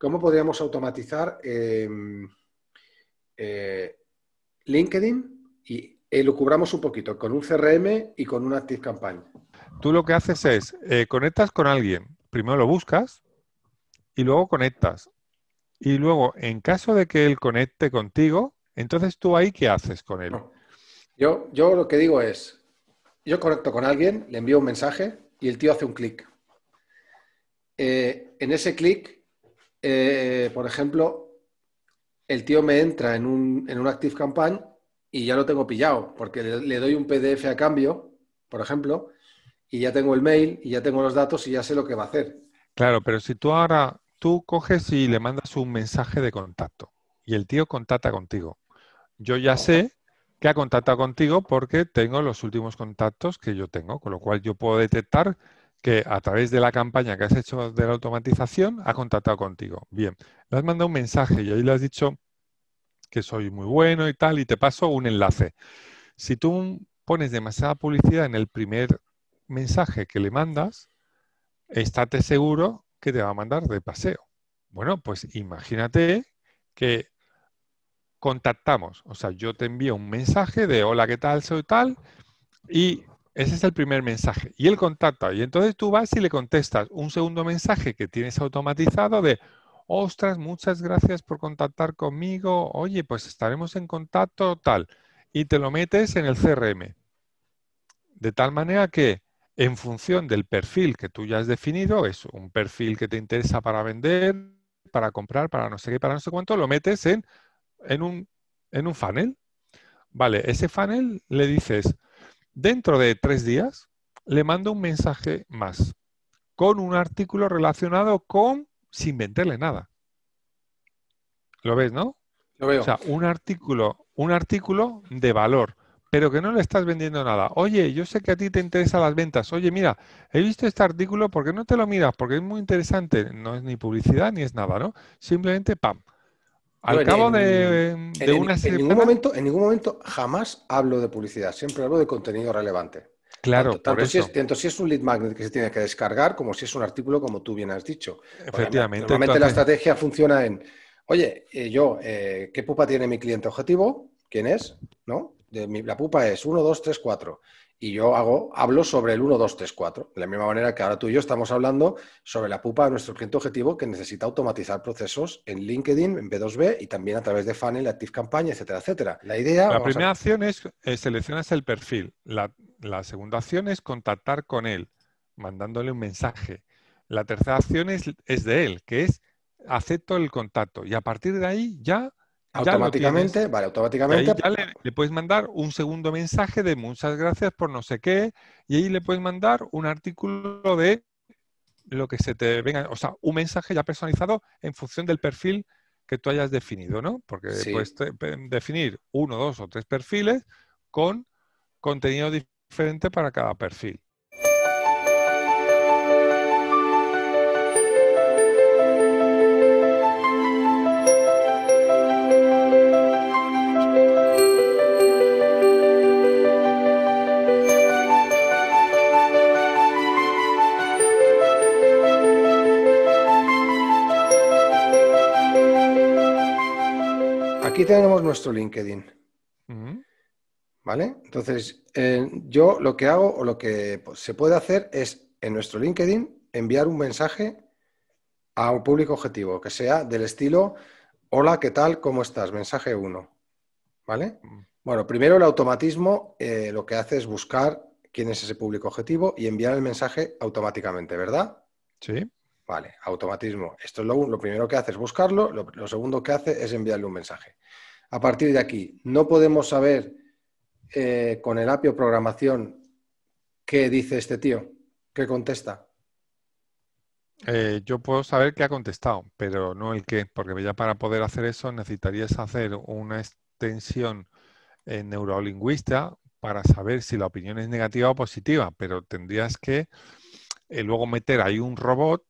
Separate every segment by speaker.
Speaker 1: ¿Cómo podríamos automatizar em, eh, LinkedIn y lo cubramos un poquito con un CRM y con una Active Campaign?
Speaker 2: Tú lo que haces es eh, conectas con alguien, primero lo buscas y luego conectas. Y luego, en caso de que él conecte contigo, entonces tú ahí qué haces con él.
Speaker 1: Yo, yo lo que digo es, yo conecto con alguien, le envío un mensaje y el tío hace un clic. Eh, en ese clic eh, por ejemplo, el tío me entra en un, en un Active Campaign y ya lo tengo pillado, porque le, doy un PDF a cambio, por ejemplo, y ya tengo el mail, y ya tengo los datos y ya sé lo que va a hacer.
Speaker 2: Claro, pero si tú ahora, tú coges y le mandas un mensaje de contacto y el tío contacta contigo. Yo ya sé que ha contactado contigo porque tengo los últimos contactos que yo tengo, con lo cual yo puedo detectar que a través de la campaña que has hecho de la automatización ha contactado contigo. Bien, le has mandado un mensaje y ahí le has dicho que soy muy bueno y tal, y te paso un enlace. Si tú pones demasiada publicidad en el primer mensaje que le mandas, estate seguro que te va a mandar de paseo. Bueno, pues imagínate que contactamos, o sea, yo te envío un mensaje de hola, ¿qué tal? Soy tal, y ese es el primer mensaje. Y el contacta. Y entonces tú vas y le contestas un segundo mensaje que tienes automatizado de, ostras, muchas gracias por contactar conmigo. Oye, pues estaremos en contacto tal. Y te lo metes en el CRM. De tal manera que en función del perfil que tú ya has definido, es un perfil que te interesa para vender, para comprar, para no sé qué, para no sé cuánto, lo metes en, en, un, en un funnel. Vale, ese funnel le dices, Dentro de tres días le mando un mensaje más con un artículo relacionado con, sin venderle nada. ¿Lo ves, no? Lo veo. O sea, un artículo, un artículo de valor, pero que no le estás vendiendo nada. Oye, yo sé que a ti te interesan las ventas. Oye, mira, he visto este artículo, ¿por qué no te lo miras? Porque es muy interesante. No es ni publicidad ni es nada, ¿no? Simplemente, pam, al cabo de, una semana... ningún momento,
Speaker 1: en ningún momento jamás hablo de publicidad, siempre hablo de contenido relevante.
Speaker 2: Claro, tanto, tanto si es,
Speaker 1: tanto si es un lead magnet que se tiene que descargar, como si es un artículo, como tú bien has dicho.
Speaker 2: Efectivamente. Normalmente la
Speaker 1: estrategia funciona en, oye, eh, yo, eh, ¿qué pupa tiene mi cliente objetivo? ¿Quién es? ¿No? la pupa es 1, 2, 3, 4. Y yo hago, hablo sobre el 1, 2, 3, 4. De la misma manera que ahora tú y yo estamos hablando sobre la pupa de nuestro cliente objetivo que necesita automatizar procesos en LinkedIn, en B2B y también a través de funnel, Active Campaign, etcétera, etcétera. La idea... La primera
Speaker 2: acción es seleccionar eh, seleccionas el perfil. La, segunda acción es contactar con él, mandándole un mensaje. La tercera acción es, es de él, que es acepto el contacto. Y a partir de ahí ya Automáticamente,
Speaker 1: vale, automáticamente. Ahí
Speaker 2: le, puedes mandar un segundo mensaje de muchas gracias por no sé qué, y ahí le puedes mandar un artículo de lo que se te venga, o sea, un mensaje ya personalizado en función del perfil que tú hayas definido, ¿no? Porque puedes definir uno, dos o tres perfiles con contenido diferente para cada perfil.
Speaker 1: tenemos nuestro LinkedIn. ¿Vale? Entonces, eh, yo lo que hago o lo que se puede hacer es en nuestro LinkedIn enviar un mensaje a un público objetivo, que sea del estilo, hola, ¿qué tal? ¿Cómo estás? Mensaje 1. ¿Vale? Bueno, primero el automatismo eh, lo que hace es buscar quién es ese público objetivo y enviar el mensaje automáticamente, ¿verdad? Sí. Vale, automatismo. Esto es lo, primero que hace es buscarlo, lo, segundo que hace es enviarle un mensaje. A partir de aquí, no podemos saber eh, con el API o programación qué dice este tío, qué contesta.
Speaker 2: Eh, yo puedo saber qué ha contestado, pero no el qué, porque ya para poder hacer eso necesitarías hacer una extensión en neurolingüista para saber si la opinión es negativa o positiva, pero tendrías que eh, luego meter ahí un robot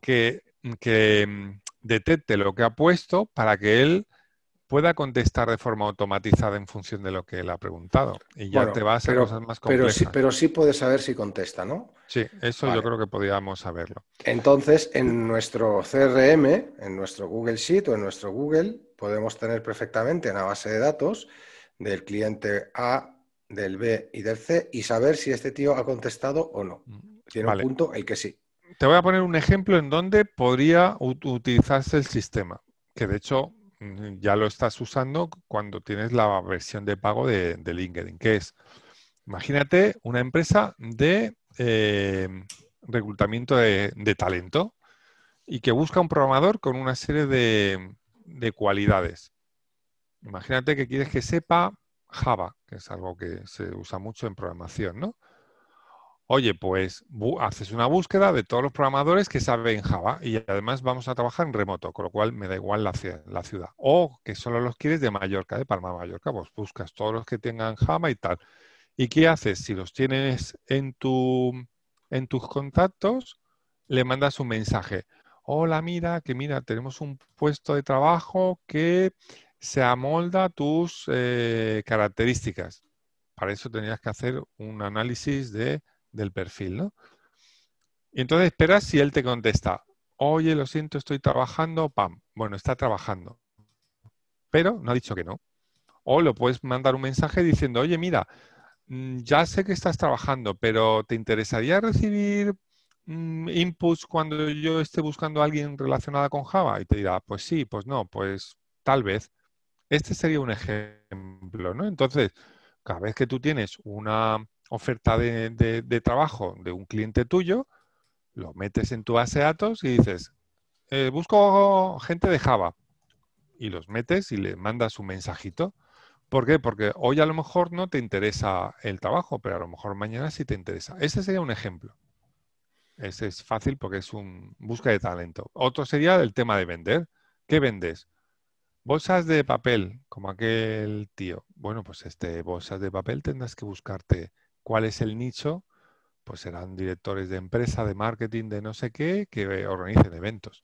Speaker 2: que, mm, mm, detecte lo que ha puesto para que él pueda contestar de forma automatizada en función de lo que él ha preguntado. Y ya te va a hacer cosas más complejas. Pero
Speaker 1: sí, puede saber si contesta, ¿no?
Speaker 2: Sí, eso yo creo que podríamos saberlo.
Speaker 1: Entonces, en nuestro CRM, en nuestro Google Sheet o en nuestro Google, podemos tener perfectamente una base de datos del cliente A, del B y del C y saber si este tío ha contestado o no. Mm, Tiene un punto el que sí
Speaker 2: te voy a poner un ejemplo en donde podría utilizarse el sistema, que de hecho mm, ya lo estás usando cuando tienes la versión de pago de, LinkedIn, que es, imagínate una empresa de em, reclutamiento de, talento y que busca un programador con una serie de cualidades. Imagínate que quieres que sepa Java, que es algo que se usa mucho en programación, ¿no? oye, pues haces una búsqueda de todos los programadores que saben Java y además vamos a trabajar en remoto, con lo cual me da igual la, la ciudad. O que solo los quieres de Mallorca, de Palma Mallorca, pues buscas todos los que tengan Java y tal. ¿Y qué haces? Si los tienes en, tu, en tus contactos, le mandas un mensaje. Hola, mira, que mira, tenemos un puesto de trabajo que se amolda tus eh, características. Para eso tenías que hacer un análisis de del perfil, ¿no? Y entonces esperas si él te contesta, oye, lo siento, estoy trabajando, pam, bueno, está trabajando, pero no ha dicho que no. O lo puedes mandar un mensaje diciendo, oye, mira, mm, ya sé que estás trabajando, pero ¿te interesaría recibir mm, inputs cuando yo esté buscando a alguien relacionada con Java? Y te dirá, pues sí, pues no, pues tal vez. Este sería un ejemplo, ¿no? Entonces, cada vez que tú tienes una, oferta de, trabajo de un cliente tuyo, lo metes en tu base de datos y dices, eh, busco gente de Java. Y los metes y le mandas un mensajito. ¿Por qué? Porque hoy a lo mejor no te interesa el trabajo, pero a lo mejor mañana sí te interesa. Ese sería un ejemplo. Ese es fácil porque es un busca de talento. Otro sería el tema de vender. ¿Qué vendes? Bolsas de papel, como aquel tío. Bueno, pues este bolsas de papel tendrás que buscarte cuál es el nicho, pues serán directores de empresa, de marketing, de no sé qué, que eh, organicen eventos.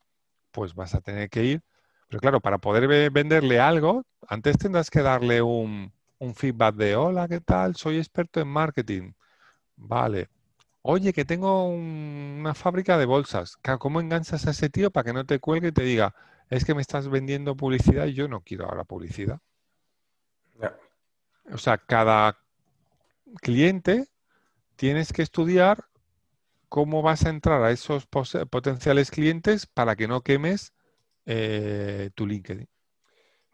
Speaker 2: Pues vas a tener que ir. Pero claro, para poder venderle algo, antes tendrás que darle un, feedback de, hola, ¿qué tal? Soy experto en marketing. Vale. Oye, que tengo una fábrica de bolsas. ¿Cómo enganchas a ese tío para que no te cuelgue y te diga, es que me estás vendiendo publicidad y yo no quiero ahora publicidad? O sea, cada, cliente, tienes que estudiar cómo vas a entrar a esos potenciales clientes para que no quemes eh, tu LinkedIn.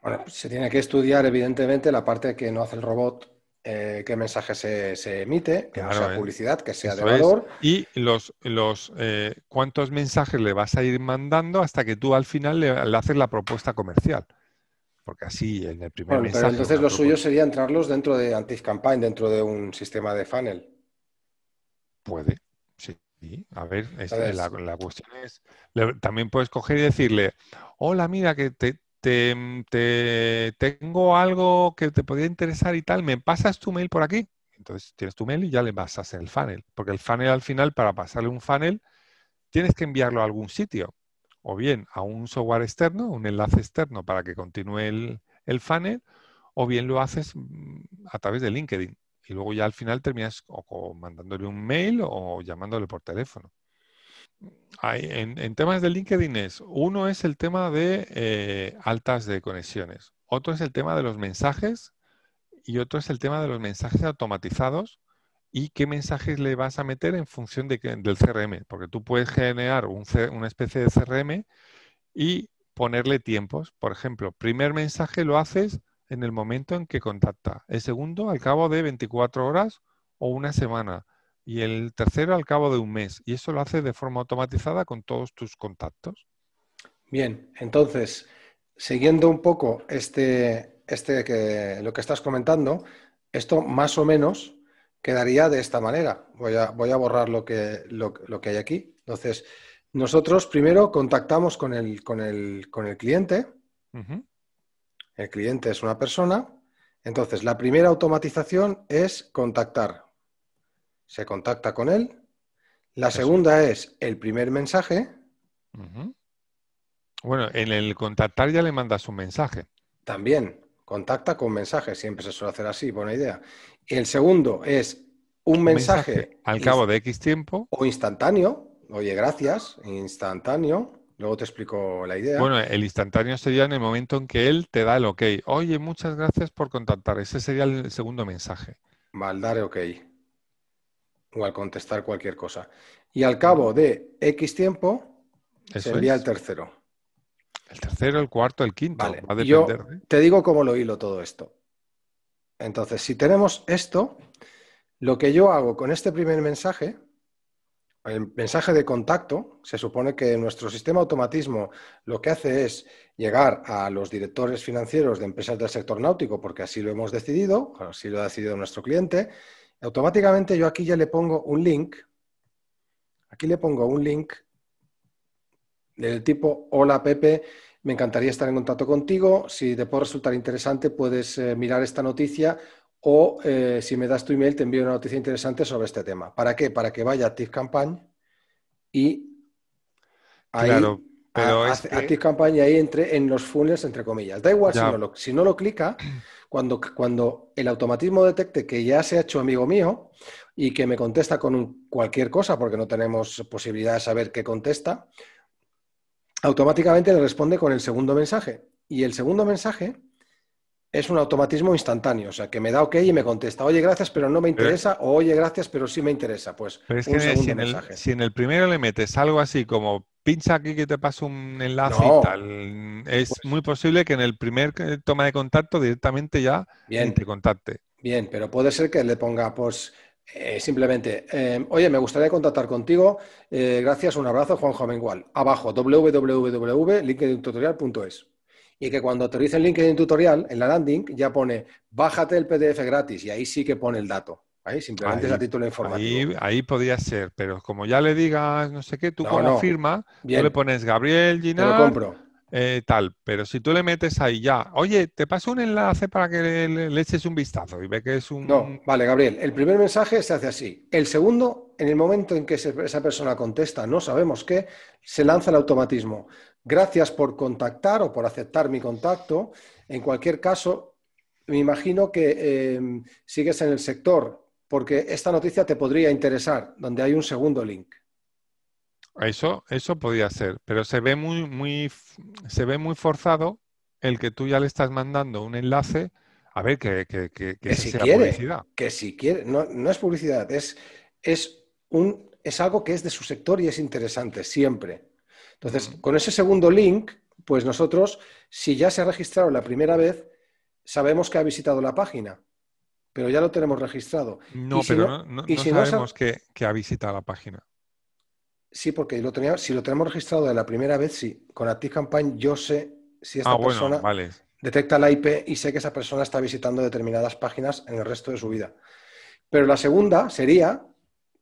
Speaker 2: Pues,
Speaker 1: se tiene que estudiar evidentemente la parte que no hace el robot, eh, qué mensaje se, emite, que sea ¿eh? publicidad, que sea de valor.
Speaker 2: Y los, los cuántos mensajes le vas a ir mandando hasta que tú al final le haces la propuesta comercial porque así en el primer entonces lo suyo
Speaker 1: sería entrarlos dentro de anti Campaign, dentro de un sistema de funnel. Puede, sí.
Speaker 2: A ver, la, cuestión es... también puedes coger y decirle, hola, mira, que te, tengo algo que te podría interesar y tal, ¿me pasas tu mail por aquí? Entonces tienes tu mail y ya le pasas el funnel, porque el funnel al final, para pasarle un funnel, tienes que enviarlo a algún sitio o bien a un software externo, un enlace externo para que continúe el, el funnel, o bien lo haces mm, a través de LinkedIn. Y luego ya al final terminas mandándole un mail o llamándole por teléfono. en, temas de LinkedIn es, uno es el tema de eh, altas de conexiones, otro es el tema de los mensajes y otro es el tema de los mensajes automatizados y qué mensajes le vas a meter en función del CRM, porque tú puedes generar una especie de CRM y ponerle tiempos. Por ejemplo, primer mensaje lo haces en el momento en que contacta, el segundo al cabo de 24 horas o una semana y el tercero al cabo de un mes. Y eso lo haces de forma automatizada con todos tus contactos.
Speaker 1: Bien, entonces, siguiendo un poco este, este que, lo que estás comentando, esto más o menos quedaría de esta manera. Voy a, borrar lo que, lo, que hay aquí. Entonces, nosotros primero contactamos con el, con con el cliente. El cliente es una persona. Entonces, la primera automatización es contactar. Se contacta con él. La segunda es el primer mensaje.
Speaker 2: Bueno, en el contactar ya le mandas un mensaje.
Speaker 1: También. Contacta con mensajes, siempre se suele hacer así, buena idea. Y el segundo es un mensaje,
Speaker 2: al cabo de X tiempo.
Speaker 1: O instantáneo, oye, gracias, instantáneo. Luego te explico la idea. Bueno,
Speaker 2: el instantáneo sería en el momento en que él te da el ok. Oye, muchas gracias por contactar. Ese sería el segundo mensaje.
Speaker 1: Mal dar ok. O al contestar cualquier cosa. Y al cabo de X tiempo, Eso sería el tercero.
Speaker 2: El tercero, el cuarto, el quinto. Va a depender, Yo
Speaker 1: te digo cómo lo hilo todo esto. Entonces, si tenemos esto, lo que yo hago con este primer mensaje, el mensaje de contacto, se supone que nuestro sistema automatismo lo que hace es llegar a los directores financieros de empresas del sector náutico, porque así lo hemos decidido, así lo ha decidido nuestro cliente. Automáticamente yo aquí ya le pongo un link, aquí le pongo un link del tipo, hola Pepe, me encantaría estar en contacto contigo, si te puede resultar interesante puedes eh, mirar esta noticia o eh, si me das tu email te envío una noticia interesante sobre este tema. ¿Para qué? Para que vaya a ActiveCampaign y ahí, claro, este y ahí entre en los funnels, entre comillas. Da igual si no, lo, clica, cuando, cuando el automatismo detecte que ya se ha hecho amigo mío y que me contesta con cualquier cosa, porque no tenemos posibilidad de saber qué contesta, automáticamente le responde con el segundo mensaje. Y el segundo mensaje es un automatismo instantáneo, o sea, que me da ok y me contesta, oye, gracias, pero no me eh, interesa, o oye, gracias, pero sí me interesa. Pues pero es que si,
Speaker 2: en El, primero le metes algo así como pincha aquí que te paso un enlace y tal, es pues muy posible que en el primer eh, toma de contacto directamente ya te contacte.
Speaker 1: Bien, pero puede ser que le ponga, pues eh, simplemente, em, oye, me gustaría contactar contigo. Eh, gracias, un abrazo, Juanjo Amengual, Abajo, www.linkedintutorial.es. Y que cuando autorice el LinkedIn Tutorial, en la landing, ya pone, bájate el PDF gratis y ahí sí que pone el dato. Ahí simplemente es a título informativo.
Speaker 2: Ahí, ahí, podría ser, pero como ya le digas no sé qué, tú como firma, tú le pones Gabriel Ginal. lo compro eh, tal, pero si tú le metes ahí ya, oye, te paso un enlace para que le, eches un vistazo y ve que es un... No,
Speaker 1: vale, Gabriel, el primer mensaje se hace así. El segundo, en el momento en que esa persona contesta, no sabemos qué, se lanza el automatismo. Gracias por contactar o por aceptar mi contacto. En cualquier caso, me imagino que em, sigues en el sector porque esta noticia te podría interesar, donde hay un segundo link.
Speaker 2: Eso, eso podría ser, pero se ve muy, muy, se ve muy forzado el que tú ya le estás mandando un enlace a ver que, si sea quiere, publicidad.
Speaker 1: Que si quiere, no, es publicidad, es, es, un, es algo que es de su sector y es interesante siempre. Entonces, con ese segundo link, pues nosotros, si ya se ha registrado la primera vez, sabemos que ha visitado la página, pero ya lo tenemos registrado. No, pero no, y si no sabemos
Speaker 2: que, que ha visitado la página.
Speaker 1: Sí, porque lo si lo tenemos registrado de la primera vez, sí. Con ActiveCampaign yo sé si esta ah, persona detecta la IP y sé que esa persona está visitando determinadas páginas en el resto de su vida. Pero la segunda sería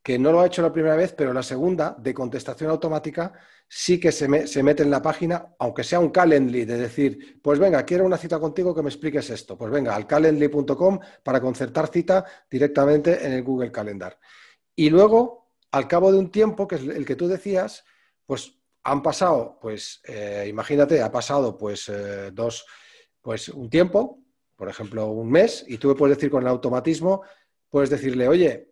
Speaker 1: que no lo ha hecho la primera vez, pero la segunda, de contestación automática, sí que se, se, mete en la página, aunque sea un Calendly, de decir, pues venga, quiero una cita contigo que me expliques esto. Pues venga, al calendly.com para concertar cita directamente en el Google Calendar. Y luego al cabo de un tiempo, que es el que tú decías, pues han pasado, pues eh, imagínate, ha pasado pues eh, dos, pues un tiempo, por ejemplo un mes, y tú puedes decir con el automatismo, puedes decirle, oye,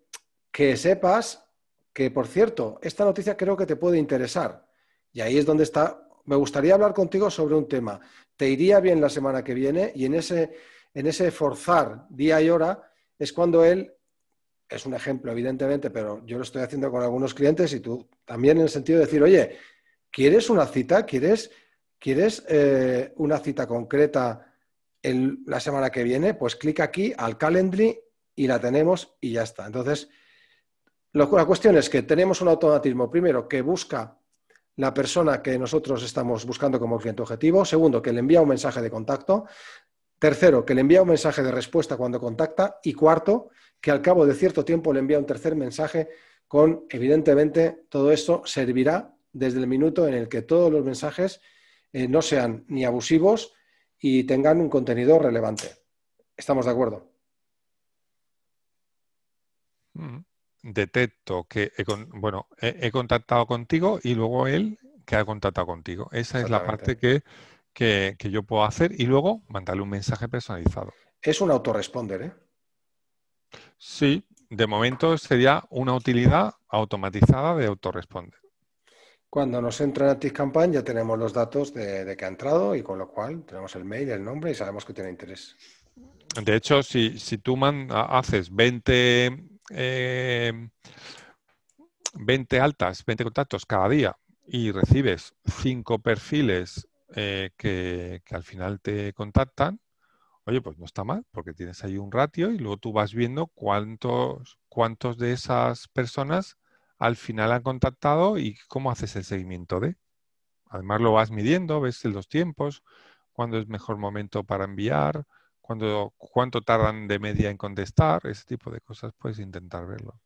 Speaker 1: que sepas que, por cierto, esta noticia creo que te puede interesar. Y ahí es donde está, me gustaría hablar contigo sobre un tema. Te iría bien la semana que viene y en ese, en ese forzar día y hora es cuando él es un ejemplo, evidentemente, pero yo lo estoy haciendo con algunos clientes y tú también en el sentido de decir, oye, ¿quieres una cita? ¿Quieres, quieres eh, una cita concreta en la semana que viene? Pues clic aquí al Calendly y la tenemos y ya está. Entonces, la cuestión es que tenemos un automatismo, primero, que busca la persona que nosotros estamos buscando como cliente objetivo. Segundo, que le envía un mensaje de contacto. Tercero, que le envía un mensaje de respuesta cuando contacta. Y cuarto, que al cabo de cierto tiempo le envía un tercer mensaje con, evidentemente, todo esto servirá desde el minuto en el que todos los mensajes eh, no sean ni abusivos y tengan un contenido relevante. ¿Estamos de acuerdo?
Speaker 2: Mm. Detecto que, bueno, he, contactado contigo y luego él que ha contactado contigo. Esa es la parte que, que, que, yo puedo hacer y luego mandarle un mensaje personalizado.
Speaker 1: Es un autoresponder, ¿eh?
Speaker 2: Sí, de momento sería una utilidad automatizada de autorresponder.
Speaker 1: Cuando nos entra en ActiveCampaign ya tenemos los datos de, que ha entrado y con lo cual tenemos el mail, el nombre y sabemos que tiene interés.
Speaker 2: De hecho, si, tú man, haces 20, eh, altas, 20 contactos cada día y recibes 5 perfiles eh, que al final te contactan, Oye, pues no está mal, porque tienes ahí un ratio y luego tú vas viendo cuántos, cuántos de esas personas al final han contactado y cómo haces el seguimiento de. Además lo vas midiendo, ves los tiempos, cuándo es mejor momento para enviar, cuándo, cuánto tardan de media en contestar, ese tipo de cosas puedes intentar verlo.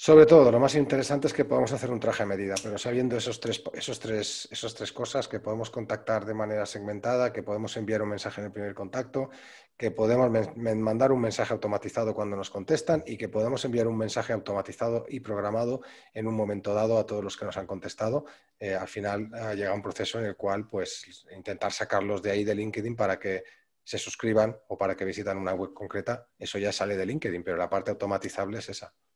Speaker 1: Sobre todo, lo más interesante es que podemos hacer un traje a medida, pero sabiendo esos tres, esos tres, esos tres cosas, que podemos contactar de manera segmentada, que podemos enviar un mensaje en el primer contacto, que podemos mandar un mensaje automatizado cuando nos contestan y que podemos enviar un mensaje automatizado y programado en un momento dado a todos los que nos han contestado. Eh, al final eh, llega un proceso en el cual pues intentar sacarlos de ahí de LinkedIn para que se suscriban o para que visitan una web concreta, eso ya sale de LinkedIn, pero la parte automatizable es esa.